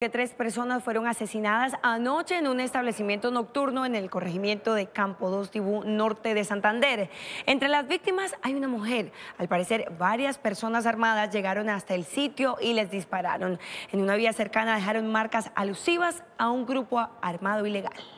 que tres personas fueron asesinadas anoche en un establecimiento nocturno en el corregimiento de Campo 2 Tibú Norte de Santander. Entre las víctimas hay una mujer. Al parecer, varias personas armadas llegaron hasta el sitio y les dispararon. En una vía cercana dejaron marcas alusivas a un grupo armado ilegal.